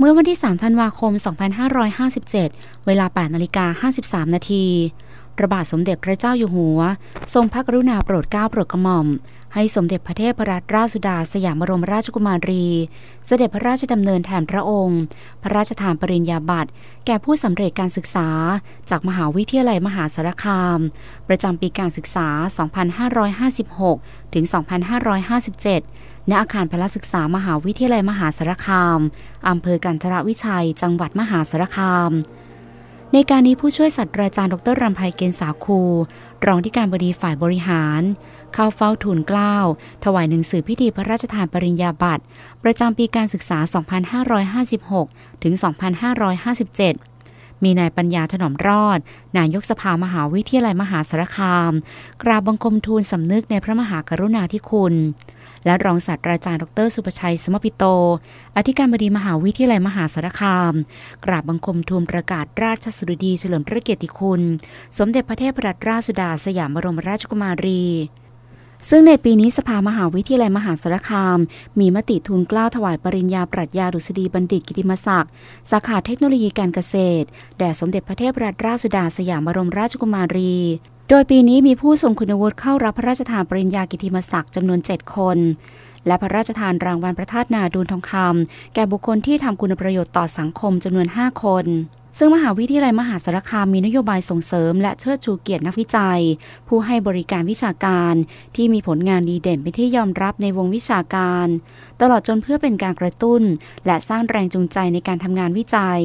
เมื่อวันที่ 3 ธันวาคม 2557 เวลา8นาฬิกา53 นาทีพระบาทสมเด็จพระเจ้าอยู่หัว ทรงพระกรุณาโปรดเกล้าโปรดกระหม่อมให้สมเด็จพระเทพรัตนราชสุดาสยามบรมราชกุมารี เสด็จพระราชดำเนินแทนพระองค์ พระราชทานปริญญาบัตรแก่ผู้สำเร็จการศึกษาจากมหาวิทยาลัยมหาสารคาม ประจำปีการศึกษา 2556ถึง2557ณอาคารพระศึกษามหาวิทยาลัยมหาสารคามอำเภอกันทรวิชัย จังหวัดมหาสารคามในการนี้ผู้ช่วยศาสตราจารย์ดรรำไพเกณฑ์สาคู รองที่การบดีฝ่ายบริหาร เข้าเฝ้าทูลเกล้าถวายหนังสือพิธีพระราชทานปริญญาบัตร ประจำปีการศึกษา 2556 ถึง 2557 มีนายปัญญาถนอมรอด นายกสภามหาวิทยาลัยมหาสารคาม กราบบังคมทูลสำนึกในพระมหากรุณาธิคุณและรองศาสตราจารย์ดรสุประชัยสมพิโต อธิการบดีมหาวิทยาลัยมหาสารคาม กราบบังคมทูลประกาศราชสุดดีเฉลิมพระเกียรติคุณ สมเด็จพระเทพรัตนราชสุดาสยามบรมราชกุมารีซึ่งในปีนี้สภามหาวิทยาลัยมหาสารคามมีมติทุนกล้าวถวายปริญญาปรัชญาดุษฎีบัณฑิตกิติมศักดิ์สาขาเทคโนโลยีการเกษตร แด่สมเด็จพระเทพรัตนราชสุดาสยามบรมราชกุมารี โดยปีนี้มีผู้ทรงคุณวุฒิเข้ารับพระราชทานปริญญากิติมศักดิ์จำนวน 7 คน และพระราชทานรางวัลพระธาตุนาดูนทองคำแก่บุคคลที่ทำคุณประโยชน์ต่อสังคมจำนวน 5 คนซึ่งมหาวิทยาลัยมหาสารคามมีนโยบายส่งเสริม และเชิดชูเกียรตินักวิจัย ผู้ให้บริการวิชาการที่มีผลงานดีเด่นเป็นที่ยอมรับในวงวิชาการ ตลอดจนเพื่อเป็นการกระตุ้นและสร้างแรงจูงใจในการทำงานวิจัย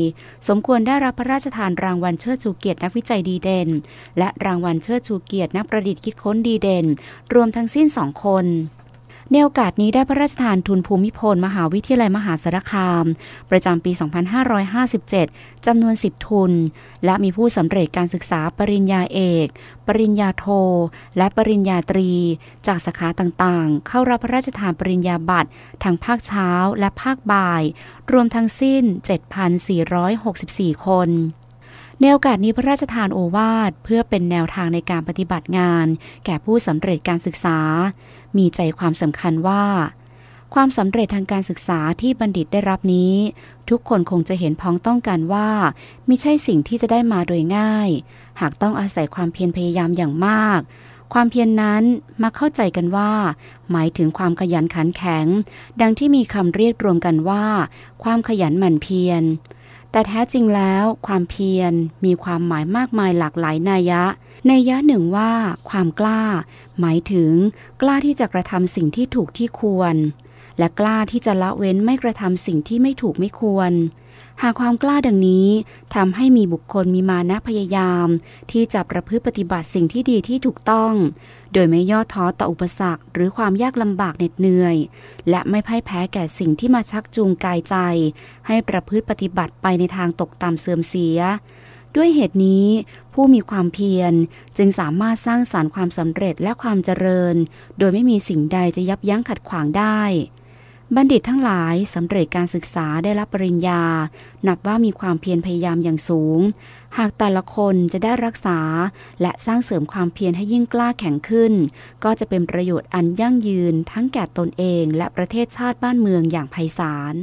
สมควรได้รับพระราชทานรางวัลเชิดชูเกียรตินักวิจัยดีเด่น และรางวัลเชิดชูเกียรตินักประดิษฐ์คิดค้นดีเด่น รวมทั้งสิ้นสองคนในโอกาสนี้ได้พระราชทานทุนภูมิพลมหาวิทยาลัยมหาสารคาม ประจำปี 2557 จำนวน 10 ทุน และมีผู้สำเร็จการศึกษาปริญญาเอก ปริญญาโท และปริญญาตรี จากสาขาต่างๆ เข้ารับพระราชทานปริญญาบัตรทั้งภาคเช้าและภาคบ่าย รวมทั้งสิ้น 7,464 คนในโอกาสนี้พระราชทานโอวาทเพื่อเป็นแนวทางในการปฏิบัติงาน แก่ผู้สำเร็จการศึกษา มีใจความสำคัญว่า ความสำเร็จทางการศึกษาที่บัณฑิตได้รับนี้ ทุกคนคงจะเห็นพ้องต้องกันว่ามิใช่สิ่งที่จะได้มาโดยง่าย หากต้องอาศัยความเพียรพยายามอย่างมาก ความเพียรนนั้นมาเข้าใจกันว่า หมายถึงความขยันขันแข็ง ดังที่มีคำเรียกรวมกันว่า ความขยันหมั่นเพียรแต่แท้จริงแล้ว ความเพียรมีความหมายมากมายหลากหลายนัยยะนัยยะหนึ่งว่าความกล้า หมายถึงกล้าที่จะกระทำสิ่งที่ถูกที่ควรและกล้าที่จะละเว้นไม่กระทำสิ่งที่ไม่ถูกไม่ควร หากความกล้าดังนี้ทำให้มีบุคคลมีมานะพยายาม ที่จะประพฤติปฏิบัติสิ่งที่ดีที่ถูกต้อง โดยไม่ย่อท้อต่ออุปสรรค หรือความยากลำบากเหน็ดเหนื่อย และไม่พ่ายแพ้แก่สิ่งที่มาชักจูงกายใจ ให้ประพฤติปฏิบัติไปในทางตกต่ำเสื่อมเสีย ด้วยเหตุนี้ ผู้มีความเพียรจึงสามารถสร้างสารรค์ความสำเร็จและความเจริญ โดยไม่มีสิ่งใดจะยับยั้งขัดขวางได้บัณฑิตทั้งหลายสำเร็จการศึกษาได้รับปริญญา นับว่ามีความเพียรพยายามอย่างสูง หากแต่ละคนจะได้รักษาและสร้างเสริมความเพียรให้ยิ่งกล้าแข็งขึ้น ก็จะเป็นประโยชน์อันยั่งยืนทั้งแก่ตนเองและประเทศชาติบ้านเมืองอย่างไพศาล